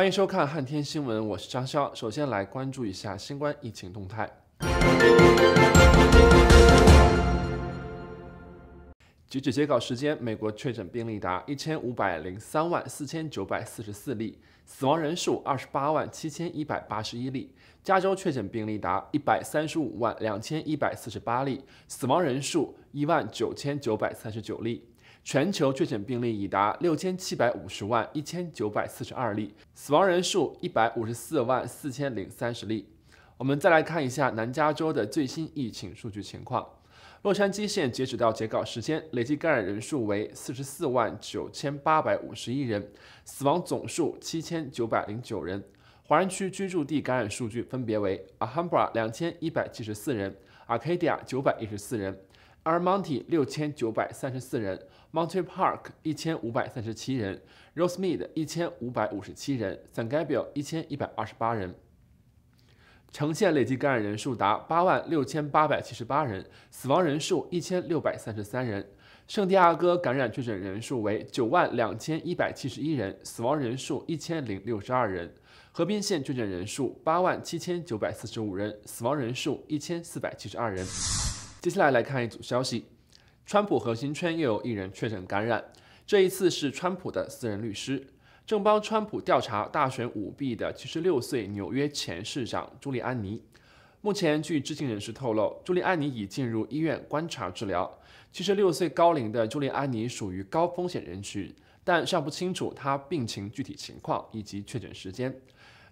欢迎收看《汉天新闻》，我是张潇。首先来关注一下新冠疫情动态。截止截稿时间，美国确诊病例达一千五百零三万四千九百四十四例，死亡人数二十八万七千一百八十一例；加州确诊病例达一百三十五万两千一百四十八例，死亡人数一万九千九百三十九例。全球确诊病例已达六千七百五十万一千九百四十二例，死亡人数一百五十四万四千零三十例。我们再来看一下南加州的最新疫情数据情况。洛杉矶县截止到截稿时间，累计感染人数为四十四万九千八百五十一人，死亡总数七千九百零九人。华人区居住地感染数据分别为 a h a m b r a 两千一百七十四人，Arcadia 九百一十四人，Almonte 六千九百三十四人。m o n t r e a Park 一千五百三十七人，Rosemead 一千五百五十七人，San Gabriel 一千一百二十八人。橙县累计感染人数达八万六千八百七十八人，死亡人数一千六百三十三人。圣地亚哥感染确诊人数为九万两千一百七十一人，死亡人数一千零六十二人。河滨县确诊人数八万七千九百四十五人，死亡人数一千四百七十二人。接下来来看一组消息。川普核心圈又有一人确诊感染，这一次是川普的私人律师，正帮川普调查大选舞弊的七十六岁纽约前市长朱利安尼。目前，据知情人士透露，朱利安妮已进入医院观察治疗。七十六岁高龄的朱利安妮属于高风险人群，但尚不清楚她病情具体情况以及确诊时间。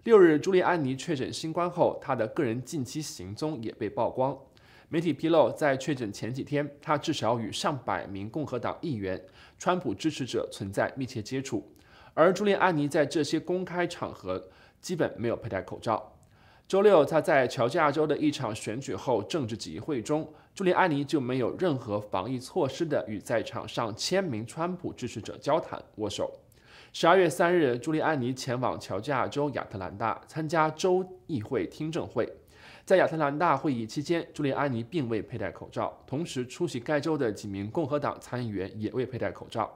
六日，朱利安妮确诊新冠后，她的个人近期行踪也被曝光。媒体披露，在确诊前几天，他至少与上百名共和党议员、川普支持者存在密切接触。而朱利安妮在这些公开场合基本没有佩戴口罩。周六，他在乔治亚州的一场选举后政治集会中，朱利安妮就没有任何防疫措施的与在场上千名川普支持者交谈、握手。十二月三日，朱利安妮前往乔治亚州亚特兰大参加州议会听证会。在亚特兰大会议期间，朱利安尼并未佩戴口罩，同时出席该州的几名共和党参议员也未佩戴口罩。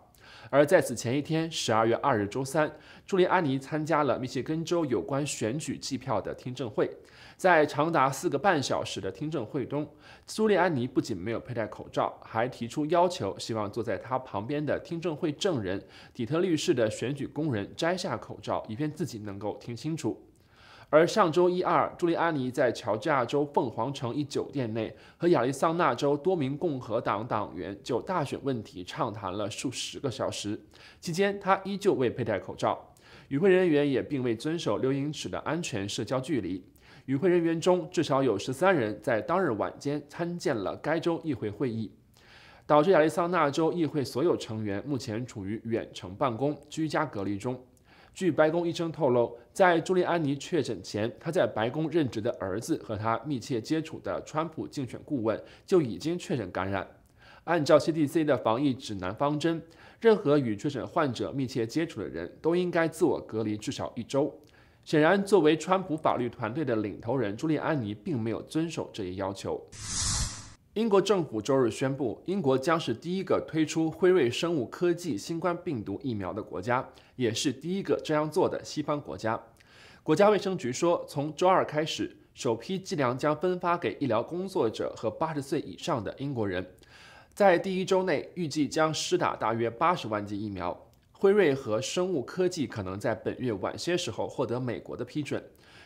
而在此前一天，十二月二日周三，朱利安尼参加了密歇根州有关选举计票的听证会，在长达四个半小时的听证会中，朱利安尼不仅没有佩戴口罩，还提出要求，希望坐在他旁边的听证会证人底特律市的选举工人摘下口罩，以便自己能够听清楚。而上周一、二，朱利安尼在乔治亚州凤凰城一酒店内和亚利桑那州多名共和党党员就大选问题畅谈了数十个小时。期间，他依旧未佩戴口罩，与会人员也并未遵守六英尺的安全社交距离。与会人员中至少有十三人在当日晚间参见了该州议会会议，导致亚利桑那州议会所有成员目前处于远程办公、居家隔离中。据白宫医生透露，在朱利安尼确诊前，他在白宫任职的儿子和他密切接触的川普竞选顾问就已经确诊感染。按照 CDC 的防疫指南方针，任何与确诊患者密切接触的人都应该自我隔离至少一周。显然，作为川普法律团队的领头人，朱利安尼并没有遵守这一要求。英国政府周日宣布，英国将是第一个推出辉瑞生物科技新冠病毒疫苗的国家，也是第一个这样做的西方国家。国家卫生局说，从周二开始，首批剂量将分发给医疗工作者和八十岁以上的英国人。在第一周内，预计将施打大约八十万剂疫苗。辉瑞和生物科技可能在本月晚些时候获得美国的批准。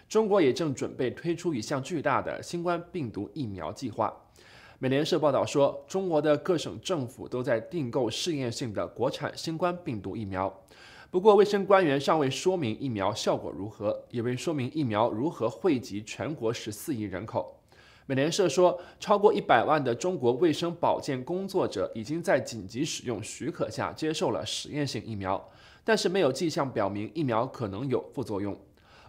中国也正准备推出一项巨大的新冠病毒疫苗计划。美联社报道说，中国的各省政府都在订购试验性的国产新冠病毒疫苗。不过，卫生官员尚未说明疫苗效果如何，也未说明疫苗如何惠及全国十四亿人口。美联社说，超过一百万的中国卫生保健工作者已经在紧急使用许可下接受了实验性疫苗，但是没有迹象表明疫苗可能有副作用。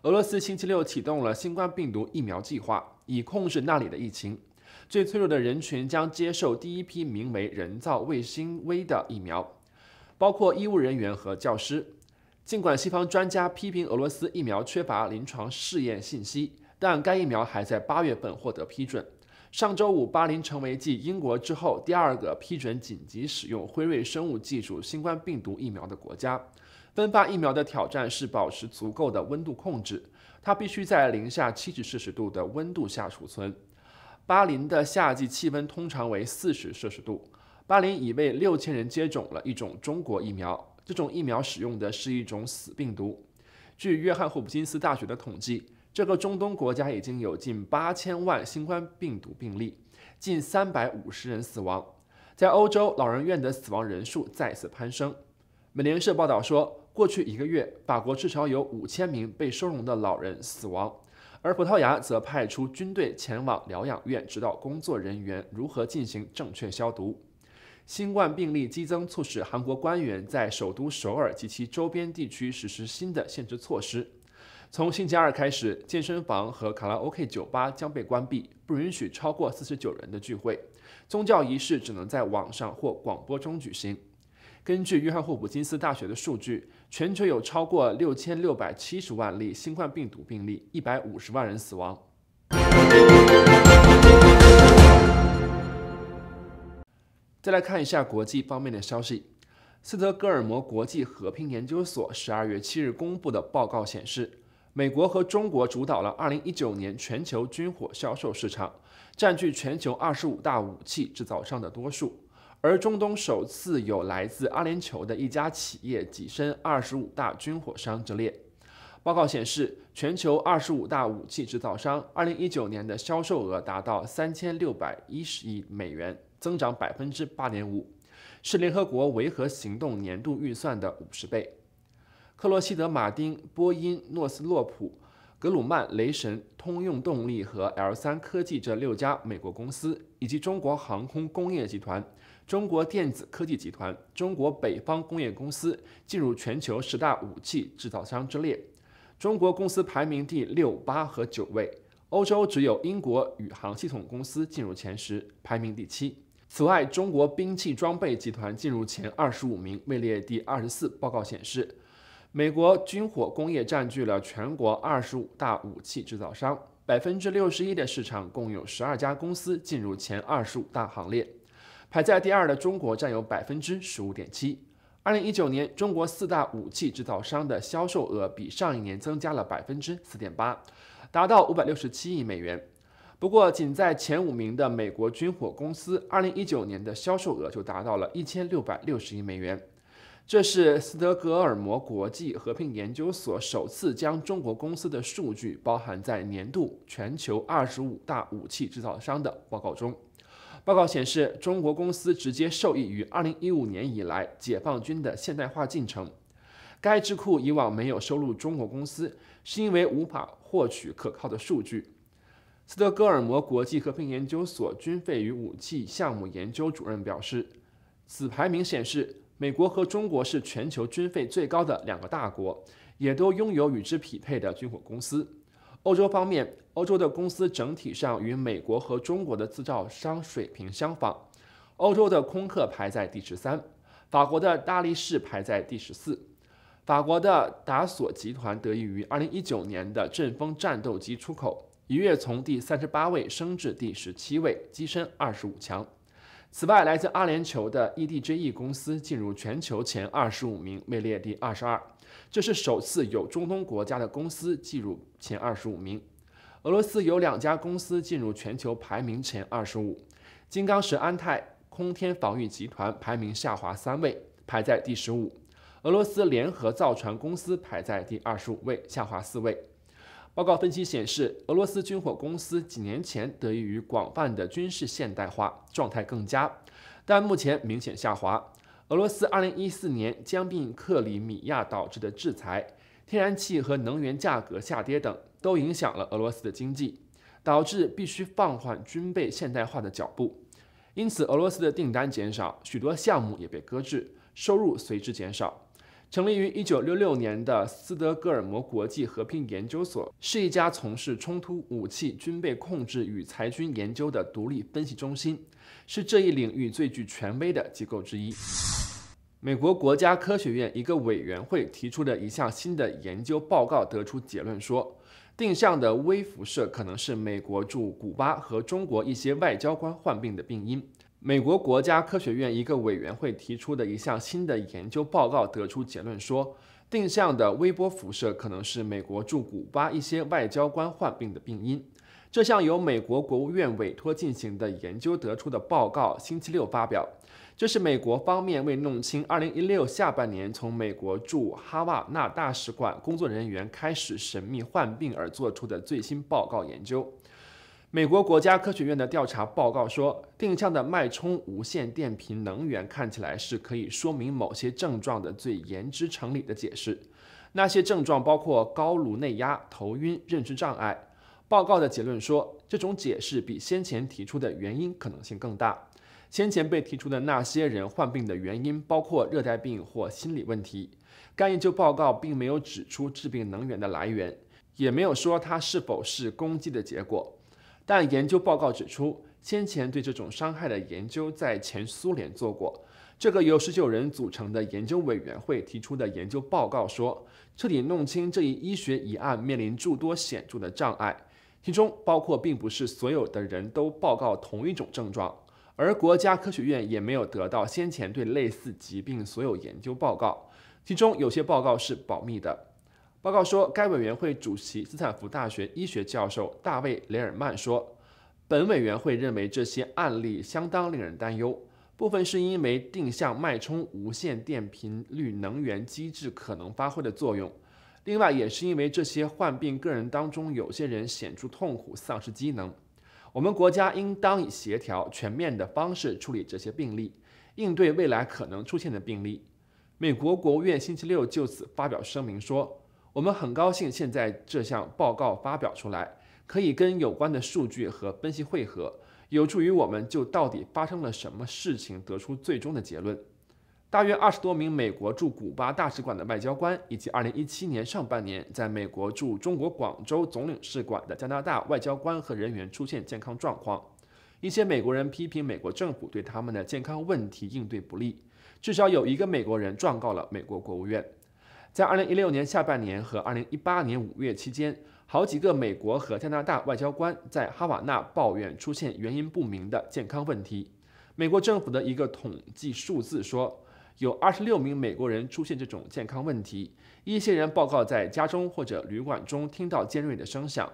俄罗斯星期六启动了新冠病毒疫苗计划，以控制那里的疫情。最脆弱的人群将接受第一批名为“人造卫星微的疫苗，包括医务人员和教师。尽管西方专家批评俄罗斯疫苗缺乏临床试验信息，但该疫苗还在八月份获得批准。上周五，巴林成为继英国之后第二个批准紧急使用辉瑞生物技术新冠病毒疫苗的国家。分发疫苗的挑战是保持足够的温度控制，它必须在零下7十摄氏度的温度下储存。巴林的夏季气温通常为四十摄氏度。巴林已为六千人接种了一种中国疫苗，这种疫苗使用的是一种死病毒。据约翰霍普金斯大学的统计，这个中东国家已经有近八千万新冠病毒病例，近三百五十人死亡。在欧洲，老人院的死亡人数再次攀升。美联社报道说，过去一个月，法国至少有五千名被收容的老人死亡。而葡萄牙则派出军队前往疗养院，指导工作人员如何进行正确消毒。新冠病例激增，促使韩国官员在首都首尔及其周边地区实施新的限制措施。从星期二开始，健身房和卡拉 OK 酒吧将被关闭，不允许超过四十九人的聚会。宗教仪式只能在网上或广播中举行。根据约翰霍普金斯大学的数据，全球有超过六千六百七十万例新冠病毒病例，一百五十万人死亡。再来看一下国际方面的消息，斯德哥尔摩国际和平研究所十二月七日公布的报告显示，美国和中国主导了二零一九年全球军火销售市场，占据全球二十五大武器制造商的多数。而中东首次有来自阿联酋的一家企业跻身二十五大军火商之列。报告显示，全球二十五大武器制造商，二零一九年的销售额达到三千六百一十亿美元，增长百分之八点五，是联合国维和行动年度预算的五十倍。克罗西德、马丁、波音、诺斯洛普、格鲁曼、雷神、通用动力和 L 三科技这六家美国公司，以及中国航空工业集团。中国电子科技集团、中国北方工业公司进入全球十大武器制造商之列，中国公司排名第六八和九位。欧洲只有英国宇航系统公司进入前十，排名第七。此外，中国兵器装备集团进入前二十五名，位列第二十四。报告显示，美国军火工业占据了全国二十五大武器制造商百分之六十一的市场，共有十二家公司进入前二十五大行列。排在第二的中国占有百分之十五点七。二零一九年，中国四大武器制造商的销售额比上一年增加了百分之四点八，达到五百六十七亿美元。不过，仅在前五名的美国军火公司，二零一九年的销售额就达到了一千六百六十亿美元。这是斯德哥尔摩国际和平研究所首次将中国公司的数据包含在年度全球二十五大武器制造商的报告中。报告显示，中国公司直接受益于2015年以来解放军的现代化进程。该智库以往没有收录中国公司，是因为无法获取可靠的数据。斯德哥尔摩国际和平研究所军费与武器项目研究主任表示，此排名显示，美国和中国是全球军费最高的两个大国，也都拥有与之匹配的军火公司。欧洲方面，欧洲的公司整体上与美国和中国的制造商水平相仿。欧洲的空客排在第十三，法国的大力士排在第十四。法国的达索集团得益于2019年的阵风战斗机出口，一跃从第38位升至第17位，跻身二十五强。此外，来自阿联酋的 e d g e 公司进入全球前二十五名，位列第二十二，这是首次有中东国家的公司进入前二十五名。俄罗斯有两家公司进入全球排名前二十五，金刚石安泰空天防御集团排名下滑三位，排在第十五；俄罗斯联合造船公司排在第二十五位，下滑四位。报告分析显示，俄罗斯军火公司几年前得益于广泛的军事现代化，状态更佳，但目前明显下滑。俄罗斯2014年将并克里米亚导致的制裁、天然气和能源价格下跌等，都影响了俄罗斯的经济，导致必须放缓军备现代化的脚步。因此，俄罗斯的订单减少，许多项目也被搁置，收入随之减少。成立于1966年的斯德哥尔摩国际和平研究所是一家从事冲突、武器、军备控制与裁军研究的独立分析中心，是这一领域最具权威的机构之一。美国国家科学院一个委员会提出的一项新的研究报告得出结论说，定向的微辐射可能是美国驻古巴和中国一些外交官患病的病因。美国国家科学院一个委员会提出的一项新的研究报告得出结论说，定向的微波辐射可能是美国驻古巴一些外交官患病的病因。这项由美国国务院委托进行的研究得出的报告，星期六发表，这是美国方面为弄清2016年下半年从美国驻哈瓦那大使馆工作人员开始神秘患病而做出的最新报告研究。美国国家科学院的调查报告说，定向的脉冲无线电频能源看起来是可以说明某些症状的最言之成理的解释。那些症状包括高颅内压、头晕、认知障碍。报告的结论说，这种解释比先前提出的原因可能性更大。先前被提出的那些人患病的原因包括热带病或心理问题。该研究报告并没有指出致病能源的来源，也没有说它是否是攻击的结果。但研究报告指出，先前对这种伤害的研究在前苏联做过。这个由十九人组成的研究委员会提出的研究报告说，彻底弄清这一医学疑案面临诸多显著的障碍，其中包括并不是所有的人都报告同一种症状，而国家科学院也没有得到先前对类似疾病所有研究报告，其中有些报告是保密的。报告说，该委员会主席、斯坦福大学医学教授大卫·雷尔曼说：“本委员会认为这些案例相当令人担忧，部分是因为定向脉冲无线电频率能源机制可能发挥的作用，另外也是因为这些患病个人当中有些人显著痛苦、丧失机能。我们国家应当以协调、全面的方式处理这些病例，应对未来可能出现的病例。”美国国务院星期六就此发表声明说。我们很高兴现在这项报告发表出来，可以跟有关的数据和分析汇合，有助于我们就到底发生了什么事情得出最终的结论。大约二十多名美国驻古巴大使馆的外交官，以及二零一七年上半年在美国驻中国广州总领事馆的加拿大外交官和人员出现健康状况。一些美国人批评美国政府对他们的健康问题应对不力，至少有一个美国人状告了美国国务院。在2016年下半年和2018年5月期间，好几个美国和加拿大外交官在哈瓦那抱怨出现原因不明的健康问题。美国政府的一个统计数字说，有26名美国人出现这种健康问题，一些人报告在家中或者旅馆中听到尖锐的声响。